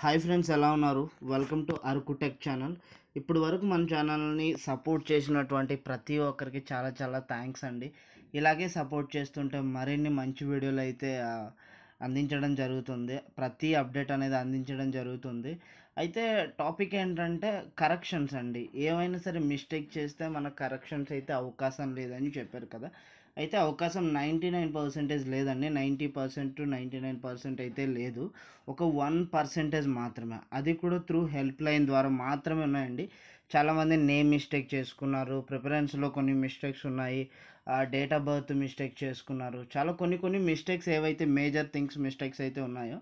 hi friends ఎలా ఉన్నారు welcome to అర్కుటెక్ channel ఇప్పుడు వరకు మన ఛానల్ని సపోర్ట్ చేసినటువంటి ప్రతి ఒక్కరికి చాలా చాలా థ్యాంక్స్ అండి ఇలాగే సపోర్ట్ చేస్తుంటే మరిన్ని మంచి వీడియోలు అయితే అందించడం జరుగుతుంది ప్రతి అప్డేట్ అనేది అందించడం జరుగుతుంది అయితే టాపిక్ ఏంటంటే కరెక్షన్స్ అండి ఏమైనా సరే మిస్టేక్ చేస్తే మన కరెక్షన్స్ అయితే అవకాశం లేదని చెప్పారు కదా అయితే అవకాశం నైంటీ నైన్ పర్సెంటేజ్ లేదండి ninety percent to ninety nine percent అయితే లేదు ఒక వన్ పర్సెంటేజ్ మాత్రమే అది కూడా త్రూ హెల్ప్ లైన్ ద్వారా మాత్రమే ఉన్నాయండి చాలామంది నేమ్ మిస్టేక్ చేసుకున్నారు ప్రిఫరెన్స్లో కొన్ని మిస్టేక్స్ ఉన్నాయి డేట్ ఆఫ్ బర్త్ మిస్టేక్ చేసుకున్నారు చాలా కొన్ని కొన్ని మిస్టేక్స్ ఏవైతే మేజర్ థింగ్స్ మిస్టేక్స్ అయితే ఉన్నాయో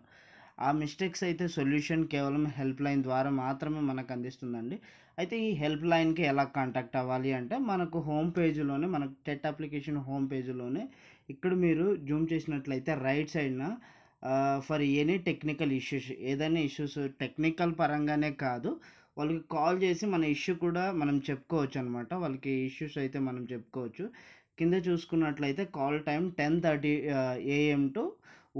ఆ మిస్టేక్స్ అయితే సొల్యూషన్ కేవలం హెల్ప్ లైన్ ద్వారా మాత్రమే మనకు అందిస్తుందండి అయితే ఈ హెల్ప్ లైన్కి ఎలా కాంటాక్ట్ అవ్వాలి అంటే మనకు హోమ్ పేజీలోనే మనకు టెట్ అప్లికేషన్ హోమ్ పేజీలోనే ఇక్కడ మీరు జూమ్ చేసినట్లయితే రైట్ సైడ్న ఫర్ ఎనీ టెక్నికల్ ఇష్యూస్ ఏదైనా ఇష్యూస్ టెక్నికల్ పరంగానే కాదు వాళ్ళకి కాల్ చేసి మన ఇష్యూ కూడా మనం చెప్పుకోవచ్చు అనమాట వాళ్ళకి ఇష్యూస్ అయితే మనం చెప్పుకోవచ్చు కింద చూసుకున్నట్లయితే call time ten thirty AM to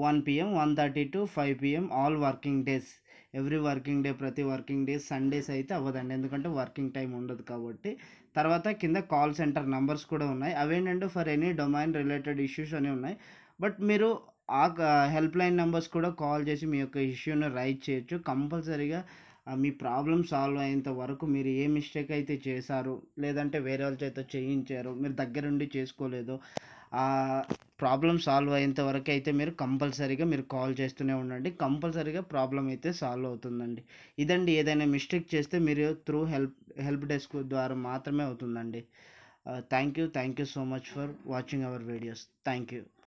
one PM one thirty to five PM all working days every working day ప్రతి వర్కింగ్ డే సండేస్ అయితే అవ్వదండి ఎందుకంటే వర్కింగ్ టైం ఉండదు కాబట్టి తర్వాత కింద కాల్ సెంటర్ నంబర్స్ కూడా ఉన్నాయి అవేంటంటే for any domain related issues అని ఉన్నాయి బట్ మీరు ఆ హెల్ప్ లైన్ నెంబర్స్ కూడా కాల్ చేసి మీ యొక్క ఇష్యూను రైట్ చేయొచ్చు కంపల్సరీగా మీ ప్రాబ్లం సాల్వ్ అయ్యేంత వరకు మీరు ఏ మిస్టేక్ అయితే చేశారు లేదంటే వేరే వాళ్ళ చేత చేయించారు మీరు దగ్గరుండి చేసుకోలేదు ఆ ప్రాబ్లం సాల్వ్ అయ్యేంత వరకు అయితే మీరు కంపల్సరీగా మీరు కాల్ చేస్తూనే ఉండండి కంపల్సరీగా ప్రాబ్లం అయితే సాల్వ్ అవుతుందండి ఇదండి ఏదైనా మిస్టేక్ చేస్తే మీరు త్రూ హెల్ప్ హెల్ప్ డెస్క్ ద్వారా మాత్రమే అవుతుందండి thank you thank you so much for watching our videos thank you